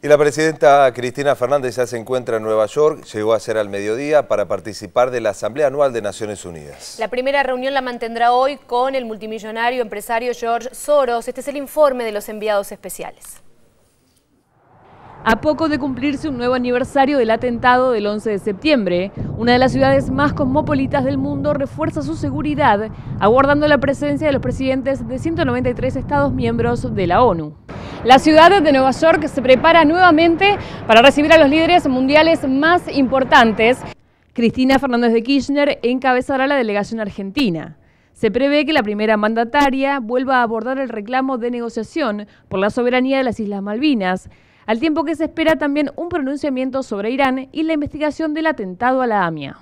Y la presidenta Cristina Fernández ya se encuentra en Nueva York, llegó a ser al mediodía para participar de la Asamblea Anual de Naciones Unidas. La primera reunión la mantendrá hoy con el multimillonario empresario George Soros. Este es el informe de los enviados especiales. A poco de cumplirse un nuevo aniversario del atentado del 11 de septiembre, una de las ciudades más cosmopolitas del mundo refuerza su seguridad, aguardando la presencia de los presidentes de 193 Estados miembros de la ONU. La ciudad de Nueva York se prepara nuevamente para recibir a los líderes mundiales más importantes. Cristina Fernández de Kirchner encabezará la delegación argentina. Se prevé que la primera mandataria vuelva a abordar el reclamo de negociación por la soberanía de las Islas Malvinas, al tiempo que se espera también un pronunciamiento sobre Irán y la investigación del atentado a la AMIA.